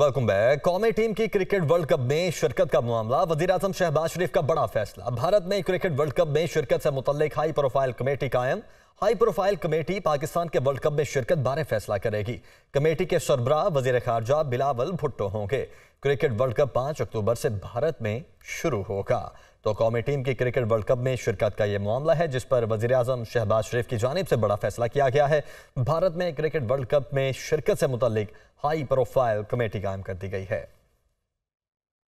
welcome back कौमी team की cricket world cup में शिरकत का मामला वजी अजम शहबाज शरीफ का बड़ा फैसला भारत ने क्रिकेट वर्ल्ड कप में शिरकत से मुतल हाई प्रोफाइल कमेटी कायम हाई प्रोफाइल कमेटी पाकिस्तान के वर्ल्ड कप में शिरकत बारे फैसला करेगी कमेटी के सरबराह वजीर खारजा बिलावल भुट्टो होंगे क्रिकेट वर्ल्ड कप पाँच अक्टूबर से भारत में शुरू होगा तो कौमी टीम की क्रिकेट वर्ल्ड कप में शिरकत का यह मामला है जिस पर वजी अजम शहबाज शरीफ की जानब से बड़ा फैसला किया गया है भारत में क्रिकेट वर्ल्ड कप में शिरकत से मुतल हाई प्रोफाइल कमेटी कायम कर दी गई है